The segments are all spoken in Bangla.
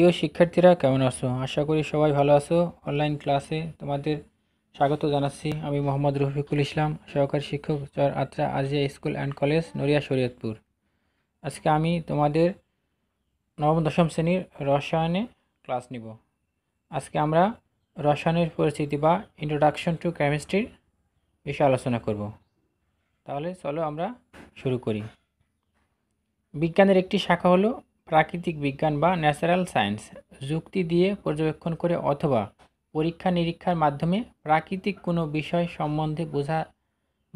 প্রিয় শিক্ষার্থীরা কেমন আছো আশা করি সবাই ভালো আছো অনলাইন ক্লাসে তোমাদের স্বাগত জানাচ্ছি আমি মোহাম্মদ রফিকুল ইসলাম সহকারী শিক্ষক Char Atra Azia school and college Naria Shariatpur আজকে আমি তোমাদের নবম দশম শ্রেণীর রসায়নে ক্লাস নিব আজকে আমরা রসায়নের পরিস্থিতি বা ইন্ট্রোডাকশন টু কেমিস্ট্রির বিষয়ে আলোচনা করব তাহলে চলো আমরা শুরু করি বিজ্ঞানের একটি শাখা হলো প্রাকৃতিক বিজ্ঞান বা ন্যাচারাল সায়েন্স যুক্তি দিয়ে পর্যবেক্ষণ করে অথবা পরীক্ষা নিরীক্ষার মাধ্যমে প্রাকৃতিক কোনো বিষয় সম্বন্ধে বোঝা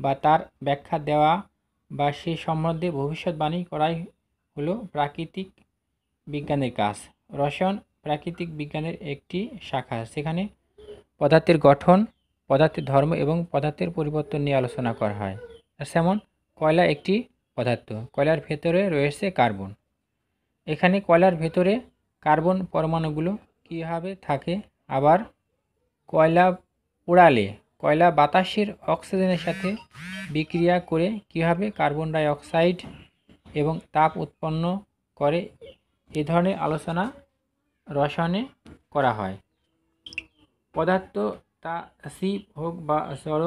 বা তার ব্যাখ্যা দেওয়া বা সে সম্বন্ধে ভবিষ্যৎবাণী করাই হলো প্রাকৃতিক বিজ্ঞানের কাজ রসায়ন প্রাকৃতিক বিজ্ঞানের একটি শাখা সেখানে পদার্থের গঠন পদার্থের ধর্ম এবং পদার্থের পরিবর্তন নিয়ে আলোচনা করা হয় যেমন কয়লা একটি পদার্থ কয়লার ভেতরে রয়েছে কার্বন এখানে কয়লার ভেতরে কার্বন পরমাণুগুলো কীভাবে থাকে আবার কয়লা পোড়ালে কয়লা বাতাসের অক্সিজেনের সাথে বিক্রিয়া করে কিভাবে কার্বন ডাই অক্সাইড এবং তাপ উৎপন্ন করে এ ধরনের আলোচনা রসায়নে করা হয় পদার্থ তা সিপ হোক বা সর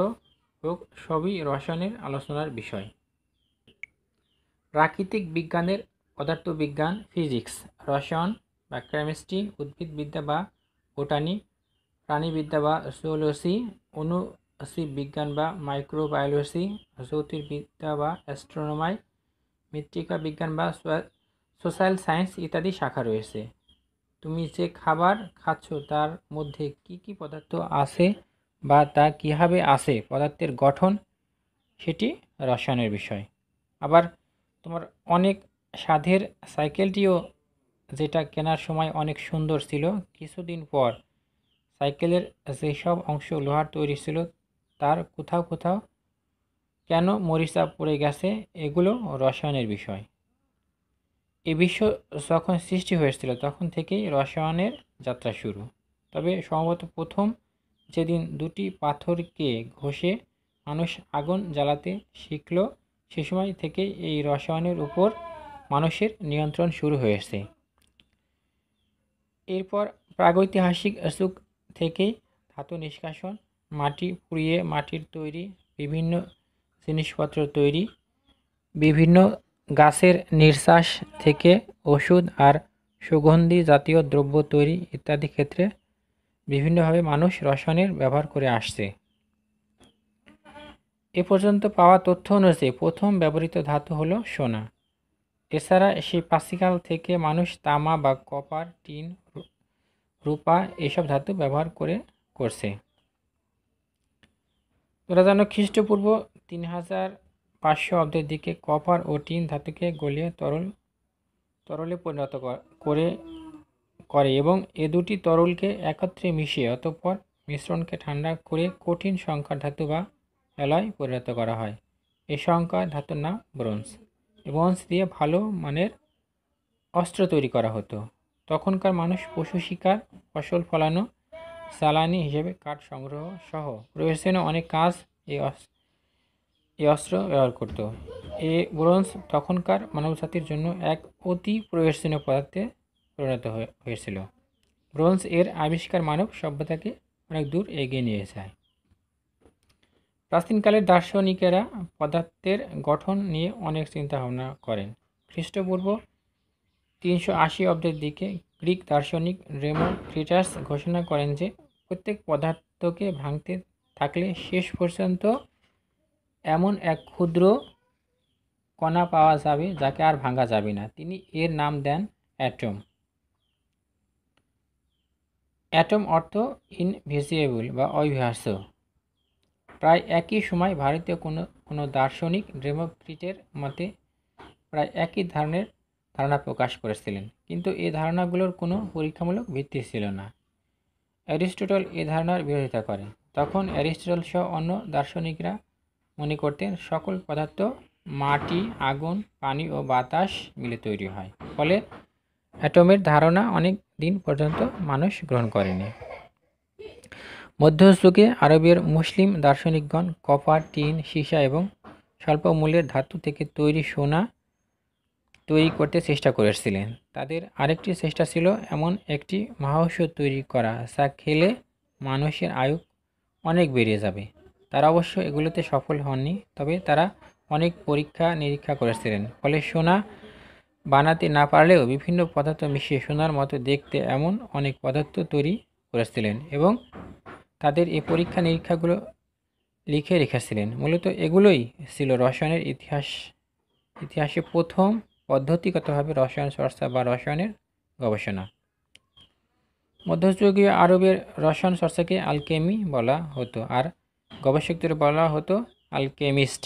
হোক সবই রসায়নের আলোচনার বিষয় প্রাকৃতিক বিজ্ঞানের পদার্থবিজ্ঞান ফিজিক্স রসায়ন বা কেমিস্ট্রি উদ্ভিদবিদ্যা বা বোটানি প্রাণীবিদ্যা বা সোলসি অনুসীব বিজ্ঞান বা মাইক্রোবায়োলসি জ্যোতির্বিদ্যা বা অ্যাস্ট্রোনমাই মৃত্তিকা বিজ্ঞান বা সোশ্যাল সায়েন্স ইত্যাদি শাখা রয়েছে তুমি যে খাবার খাচ্ছ তার মধ্যে কি কি পদার্থ আছে বা তা কীভাবে আছে পদার্থের গঠন সেটি রসায়নের বিষয় আবার তোমার অনেক সাধের সাইকেলটিও যেটা কেনার সময় অনেক সুন্দর ছিল কিছুদিন পর সাইকেলের যেসব অংশ লোহার তৈরি ছিল তার কোথাও কোথাও কেন মরিচা পড়ে গেছে এগুলো রসায়নের বিষয় এ বিশ্ব যখন সৃষ্টি হয়েছিল তখন থেকেই রসায়নের যাত্রা শুরু তবে সম্ভবত প্রথম যেদিন দুটি পাথরকে ঘষে মানুষ আগুন জ্বালাতে শিখল সে সময় থেকে এই রসায়নের উপর মানুষের নিয়ন্ত্রণ শুরু হয়েছে এরপর প্রাগৈতিহাসিক অসুখ থেকে ধাতু নিষ্কাশন মাটি পুড়িয়ে মাটির তৈরি বিভিন্ন জিনিসপত্র তৈরি বিভিন্ন গাছের নিঃশ্বাস থেকে ওষুধ আর সুগন্ধি জাতীয় দ্রব্য তৈরি ইত্যাদি ক্ষেত্রে বিভিন্নভাবে মানুষ রসায়নের ব্যবহার করে আসছে এ পর্যন্ত পাওয়া তথ্য অনুযায়ী প্রথম ব্যবহৃত ধাতু হলো সোনা এছাড়া সেই পাসিকাল থেকে মানুষ তামা বা কপার টিন রূপা এসব ধাতু ব্যবহার করে করছে তোরা জানো খ্রিস্টপূর্ব তিন হাজার পাঁচশো অব্দের দিকে কপার ও টিন ধাতুকে গলিয়ে তরল তরলে পরিণত করে করে এবং এ দুটি তরলকে একত্রে মিশিয়ে অতঃপর মিশ্রণকে ঠান্ডা করে কঠিন সংখ্যার ধাতু বা অ্যালয় পরিণত করা হয় এই সংখ্যা ধাতুর নাম ব্রোঞ্জ স্পঞ্জ দিয়ে ভালো মানের অস্ত্র তৈরি করা হতো তখনকার মানুষ পশু শিকার ফসল ফলানো সালানি হিসেবে কাঠ সংগ্রহ সহ প্রয়োজনে অনেক কাজ এই এই অস্ত্র ব্যবহার করত এ ব্রোঞ্জ তখনকার মানবজাতির জন্য এক অতি প্রয়োজনীয় পদার্থে পরিণত হয়েছিল ব্রোঞ্জ এর আবিষ্কার মানব সভ্যতাকে অনেক দূর এগিয়ে নিয়ে যায় প্রাচীনকালের দার্শনিকেরা পদার্থের গঠন নিয়ে অনেক চিন্তা ভাবনা করেন খ্রিস্টপূর্ব তিনশো আশি অব্দের দিকে গ্রিক দার্শনিক রেমো ক্রিটাস ঘোষণা করেন যে প্রত্যেক পদার্থকে ভাঙতে থাকলে শেষ পর্যন্ত এমন এক ক্ষুদ্র কণা পাওয়া যাবে যাকে আর ভাঙা যাবে না তিনি এর নাম দেন অ্যাটম অ্যাটম অর্থ ইনভিজিবল বা অবিভাস্য প্রায় একই সময় ভারতীয় কোনো কোনো দার্শনিক ডেমোক্রিটের মতে প্রায় একই ধরনের ধারণা প্রকাশ করেছিলেন কিন্তু এ ধারণাগুলোর কোনো পরীক্ষামূলক ভিত্তি ছিল না অ্যারিস্টটল এ ধারণার বিরোধিতা করেন তখন অ্যারিস্টটল সহ অন্য দার্শনিকরা মনে করতেন সকল পদার্থ মাটি আগুন পানি ও বাতাস মিলে তৈরি হয় ফলে অ্যাটমের ধারণা অনেক দিন পর্যন্ত মানুষ গ্রহণ করেনি মধ্যযুগে আরবের মুসলিম দার্শনিকগণ কপার টিন সীসা এবং স্বল্প মূল্যের ধাতু থেকে তৈরি সোনা তৈরি করতে চেষ্টা করেছিলেন তাদের আরেকটি চেষ্টা ছিল এমন একটি মহাউষ তৈরি করা যা খেলে মানুষের আয়ু অনেক বেড়ে যাবে তারা অবশ্য এগুলোতে সফল হননি তবে তারা অনেক পরীক্ষা নিরীক্ষা করেছিলেন ফলে সোনা বানাতে না পারলেও বিভিন্ন পদার্থ মিশিয়ে সোনার মতো দেখতে এমন অনেক পদার্থ তৈরি করেছিলেন এবং তাদের এই পরীক্ষা নিরীক্ষাগুলো লিখে রেখেছিলেন মূলত এগুলোই ছিল রসায়নের ইতিহাস ইতিহাসে প্রথম পদ্ধতিগতভাবে রসায়ন চর্চা বা রসায়নের গবেষণা মধ্যযুগীয় আরবের রসায়ন চর্চাকে আলকেমি বলা হতো আর গবেষকদের বলা হতো আলকেমিস্ট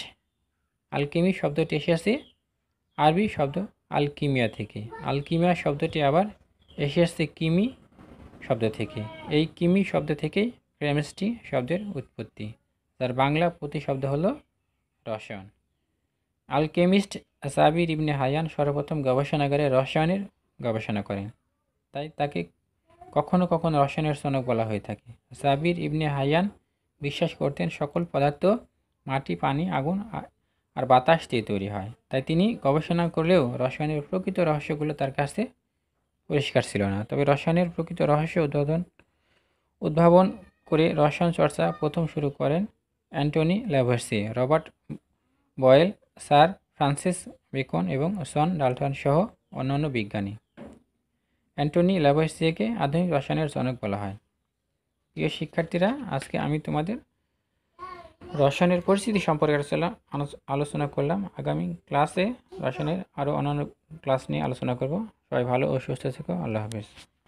আলকেমি শব্দটি এসেছে আরবি শব্দ আলকিমিয়া থেকে আলকিমিয়া শব্দটি আবার এসেছে কিমি শব্দ থেকে এই কিমি শব্দ থেকেই কেমিস্ট্রি শব্দের উৎপত্তি তার বাংলা প্রতিশব্দ হল রসায়ন আলকেমিস্ট সাবির ইবনে হায়ান সর্বপ্রথম গবেষণাগারে রসায়নের গবেষণা করেন তাই তাকে কখনো কখনো রসায়নের সনক বলা হয়ে থাকে সাবির ইবনে হায়ান বিশ্বাস করতেন সকল পদার্থ মাটি পানি আগুন আর বাতাস দিয়ে তৈরি হয় তাই তিনি গবেষণা করলেও রসায়নের প্রকৃত রহস্যগুলো তার কাছে পরিষ্কার ছিল না তবে রসায়নের প্রকৃত রহস্য উদ্বোধন উদ্ভাবন করে রসায়ন চর্চা প্রথম শুরু করেন Antoine Lavoisier Robert Boyle sir Francis Bacon এবং সন ডাল্টন সহ অন্যান্য বিজ্ঞানী অ্যান্টনি ল্যাভার্সিকে আধুনিক রসায়নের জনক বলা হয় প্রিয় শিক্ষার্থীরা আজকে আমি তোমাদের রসায়নের পরিস্থিতি সম্পর্কে আলোচনা করলাম আগামী ক্লাসে রসায়নের আরও অন্যান্য ক্লাস নিয়ে আলোচনা করব সবাই ভালো ও সুস্থ থেকো আল্লাহ হাফিজ